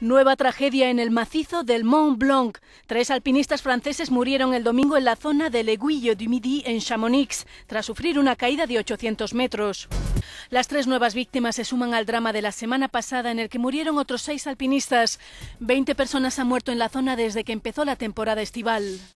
Nueva tragedia en el macizo del Mont Blanc. Tres alpinistas franceses murieron el domingo en la zona del l'aiguille du Midi en Chamonix, tras sufrir una caída de 800 metros. Las tres nuevas víctimas se suman al drama de la semana pasada en el que murieron otros seis alpinistas. Veinte personas han muerto en la zona desde que empezó la temporada estival.